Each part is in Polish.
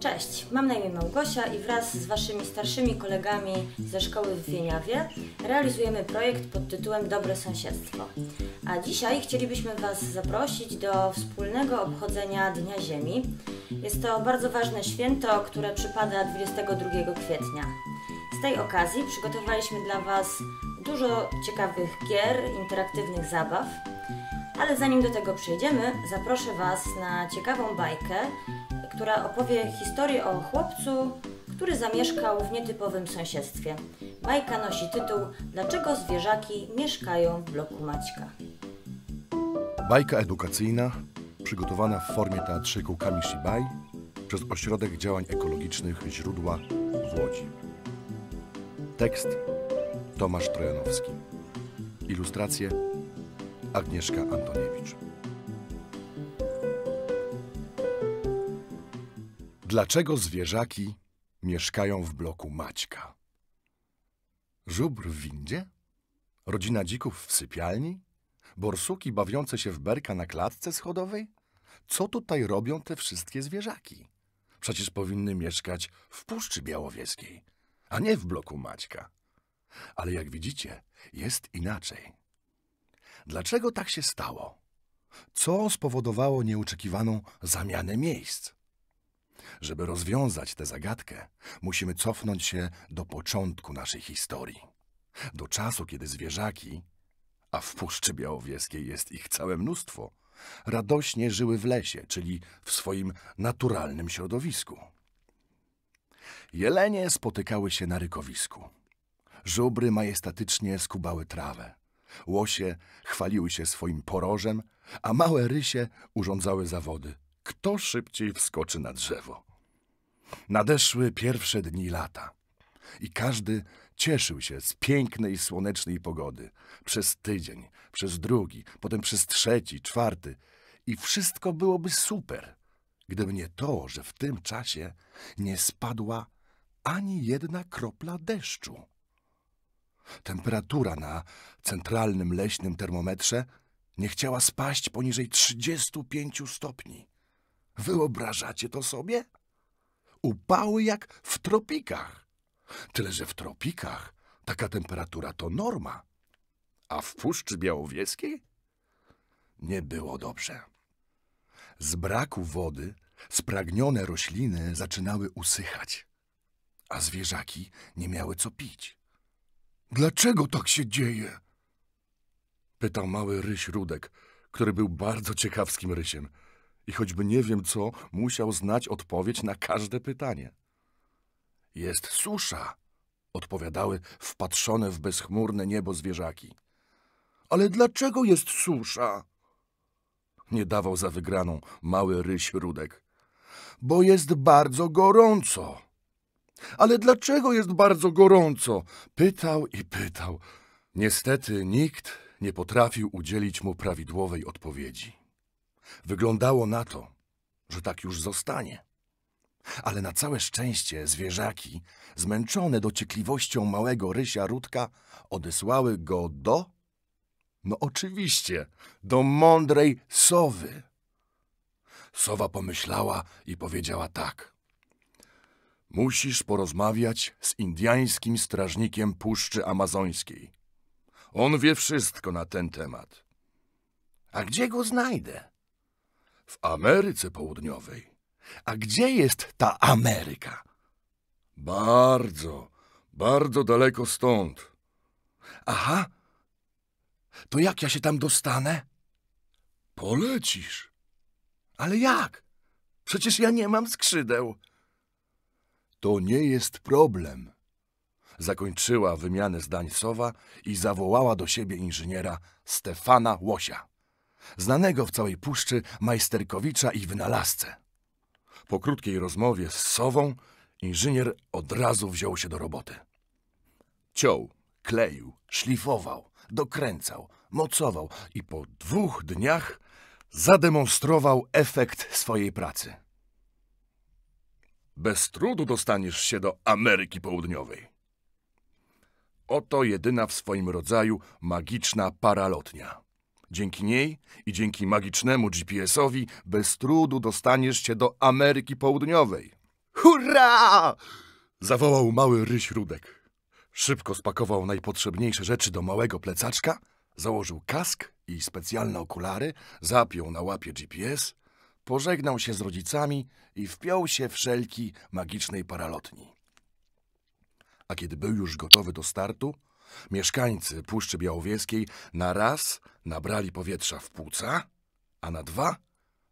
Cześć, mam na imię Małgosia i wraz z Waszymi starszymi kolegami ze szkoły w Wieniawie realizujemy projekt pod tytułem Dobre Sąsiedztwo. A dzisiaj chcielibyśmy Was zaprosić do wspólnego obchodzenia Dnia Ziemi. Jest to bardzo ważne święto, które przypada 22 kwietnia. Z tej okazji przygotowaliśmy dla Was dużo ciekawych gier, interaktywnych zabaw. Ale zanim do tego przejdziemy, zaproszę Was na ciekawą bajkę, która opowie historię o chłopcu, który zamieszkał w nietypowym sąsiedztwie. Bajka nosi tytuł Dlaczego zwierzaki mieszkają w bloku Maćka? Bajka edukacyjna, przygotowana w formie teatrzyku Kamishibai przez Ośrodek Działań Ekologicznych Źródła w Łodzi. Tekst Tomasz Trojanowski. Ilustracje Agnieszka Antoniewicz. Dlaczego zwierzaki mieszkają w bloku Maćka? Żubr w windzie? Rodzina dzików w sypialni? Borsuki bawiące się w berka na klatce schodowej? Co tutaj robią te wszystkie zwierzaki? Przecież powinny mieszkać w Puszczy Białowieskiej, a nie w bloku Maćka. Ale jak widzicie, jest inaczej. Dlaczego tak się stało? Co spowodowało nieoczekiwaną zamianę miejsc? Żeby rozwiązać tę zagadkę, musimy cofnąć się do początku naszej historii. Do czasu, kiedy zwierzaki, a w Puszczy Białowieskiej jest ich całe mnóstwo, radośnie żyły w lesie, czyli w swoim naturalnym środowisku. Jelenie spotykały się na rykowisku. Żubry majestatycznie skubały trawę. Łosie chwaliły się swoim porożem, a małe rysie urządzały zawody – kto szybciej wskoczy na drzewo. Nadeszły pierwsze dni lata i każdy cieszył się z pięknej, słonecznej pogody. Przez tydzień, przez drugi, potem przez trzeci, czwarty i wszystko byłoby super, gdyby nie to, że w tym czasie nie spadła ani jedna kropla deszczu. Temperatura na centralnym leśnym termometrze nie chciała spaść poniżej 35 stopni. Wyobrażacie to sobie? Upały jak w tropikach. Tyle, że w tropikach taka temperatura to norma. A w Puszczy Białowieskiej? Nie było dobrze. Z braku wody spragnione rośliny zaczynały usychać, a zwierzaki nie miały co pić. Dlaczego tak się dzieje? Pytał mały ryś Rudek, który był bardzo ciekawskim rysiem i choćby nie wiem co, musiał znać odpowiedź na każde pytanie. Jest susza, odpowiadały wpatrzone w bezchmurne niebo zwierzaki. Ale dlaczego jest susza? Nie dawał za wygraną mały ryś rudek. Bo jest bardzo gorąco. Ale dlaczego jest bardzo gorąco? Pytał i pytał. Niestety nikt nie potrafił udzielić mu prawidłowej odpowiedzi. Wyglądało na to, że tak już zostanie. Ale na całe szczęście zwierzaki, zmęczone dociekliwością małego rysia Rudka, odesłały go do... No oczywiście, do mądrej sowy. Sowa pomyślała i powiedziała tak. Musisz porozmawiać z indyjskim strażnikiem Puszczy Amazońskiej. On wie wszystko na ten temat. A gdzie go znajdę? W Ameryce Południowej. A gdzie jest ta Ameryka? Bardzo, bardzo daleko stąd. Aha. To jak ja się tam dostanę? Polecisz. Ale jak? Przecież ja nie mam skrzydeł. To nie jest problem. Zakończyła wymianę zdań Sowa i zawołała do siebie inżyniera Stefana Łosia znanego w całej puszczy majsterkowicza i wynalazcę. Po krótkiej rozmowie z sową inżynier od razu wziął się do roboty. Ciął, kleił, szlifował, dokręcał, mocował i po dwóch dniach zademonstrował efekt swojej pracy. Bez trudu dostaniesz się do Ameryki Południowej. Oto jedyna w swoim rodzaju magiczna paralotnia. Dzięki niej i dzięki magicznemu GPS-owi bez trudu dostaniesz się do Ameryki Południowej. Hurra! Zawołał mały ryś Rudek. Szybko spakował najpotrzebniejsze rzeczy do małego plecaczka, założył kask i specjalne okulary, zapiął na łapie GPS, pożegnał się z rodzicami i wpiął się w szelki magicznej paralotni. A kiedy był już gotowy do startu, Mieszkańcy Puszczy Białowieskiej na raz nabrali powietrza w płuca, a na dwa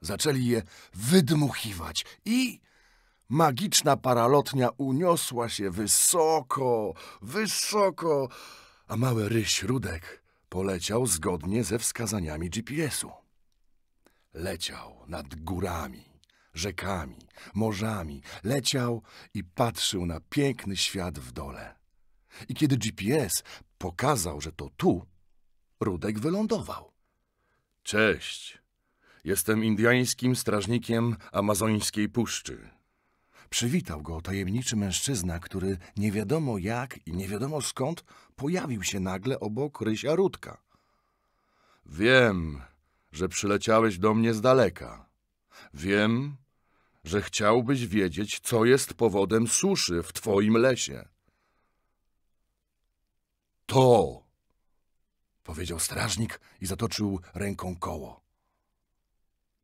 zaczęli je wydmuchiwać i magiczna paralotnia uniosła się wysoko, wysoko, a mały ryś Rudek poleciał zgodnie ze wskazaniami GPS-u. Leciał nad górami, rzekami, morzami, leciał i patrzył na piękny świat w dole. I kiedy GPS pokazał, że to tu, Rudek wylądował. Cześć. Jestem indiańskim strażnikiem amazońskiej puszczy. Przywitał go tajemniczy mężczyzna, który nie wiadomo jak i nie wiadomo skąd pojawił się nagle obok Rysia Rudka. Wiem, że przyleciałeś do mnie z daleka. Wiem, że chciałbyś wiedzieć, co jest powodem suszy w twoim lesie. To! powiedział strażnik i zatoczył ręką koło.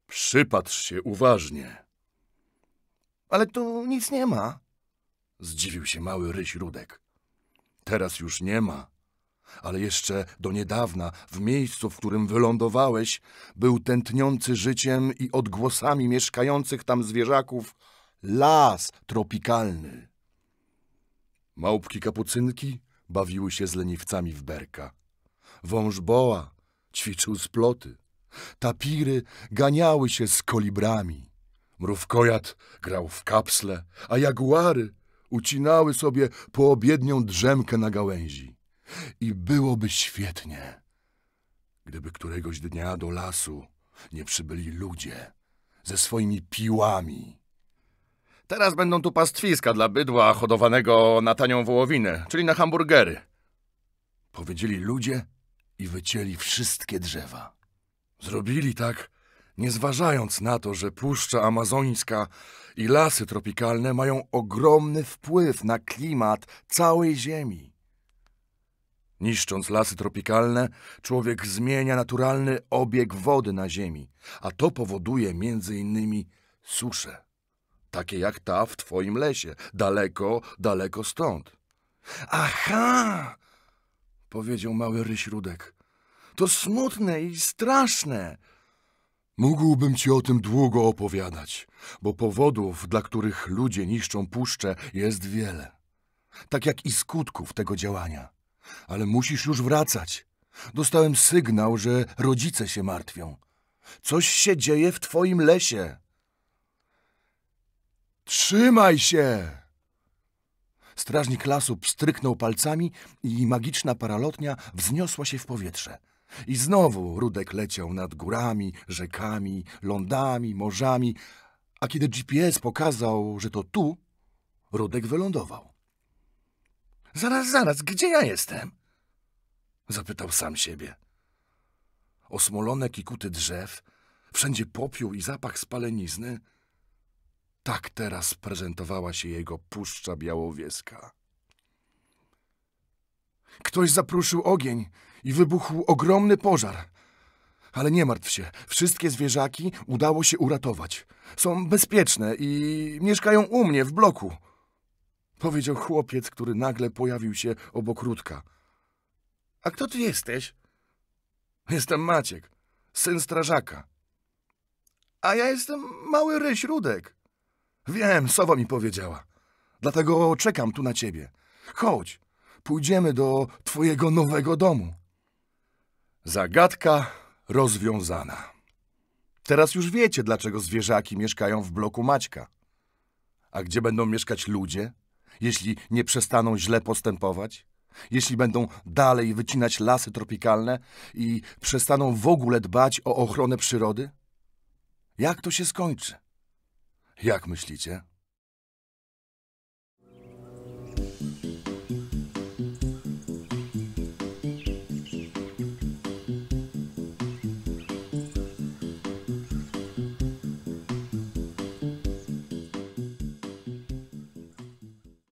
Przypatrz się uważnie. Ale tu nic nie ma. Zdziwił się mały ryś Rudek. Teraz już nie ma. Ale jeszcze do niedawna w miejscu, w którym wylądowałeś, był tętniący życiem i odgłosami mieszkających tam zwierzaków las tropikalny. Małpki kapucynki bawiły się z leniwcami w berka. Wąż boa ćwiczył sploty. Tapiry ganiały się z kolibrami. Mrówkojad grał w kapsle, a jaguary ucinały sobie poobiednią drzemkę na gałęzi. I byłoby świetnie, gdyby któregoś dnia do lasu nie przybyli ludzie ze swoimi piłami. Teraz będą tu pastwiska dla bydła hodowanego na tanią wołowinę, czyli na hamburgery. Powiedzieli ludzie i wycięli wszystkie drzewa. Zrobili tak, nie zważając na to, że Puszcza Amazońska i lasy tropikalne mają ogromny wpływ na klimat całej Ziemi. Niszcząc lasy tropikalne, człowiek zmienia naturalny obieg wody na Ziemi, a to powoduje między innymi suszę takie jak ta w twoim lesie, daleko, daleko stąd. Aha! powiedział mały ryśródek. To smutne i straszne. Mógłbym ci o tym długo opowiadać, bo powodów, dla których ludzie niszczą puszczę, jest wiele. Tak jak i skutków tego działania. Ale musisz już wracać. Dostałem sygnał, że rodzice się martwią. Coś się dzieje w twoim lesie. Trzymaj się! Strażnik lasu pstryknął palcami i magiczna paralotnia wzniosła się w powietrze. I znowu Rudek leciał nad górami, rzekami, lądami, morzami, a kiedy GPS pokazał, że to tu, Rudek wylądował. Zaraz, zaraz, gdzie ja jestem? Zapytał sam siebie. Osmolone kikuty drzew, wszędzie popiół i zapach spalenizny – tak teraz prezentowała się jego Puszcza Białowieska. Ktoś zapruszył ogień i wybuchł ogromny pożar. Ale nie martw się, wszystkie zwierzaki udało się uratować. Są bezpieczne i mieszkają u mnie w bloku. Powiedział chłopiec, który nagle pojawił się obok Rutka. A kto ty jesteś? Jestem Maciek, syn strażaka. A ja jestem mały ryś Rudek. Wiem, Sowa mi powiedziała. Dlatego czekam tu na ciebie. Chodź, pójdziemy do twojego nowego domu. Zagadka rozwiązana. Teraz już wiecie, dlaczego zwierzaki mieszkają w bloku Maćka. A gdzie będą mieszkać ludzie, jeśli nie przestaną źle postępować? Jeśli będą dalej wycinać lasy tropikalne i przestaną w ogóle dbać o ochronę przyrody? Jak to się skończy? Jak myślicie?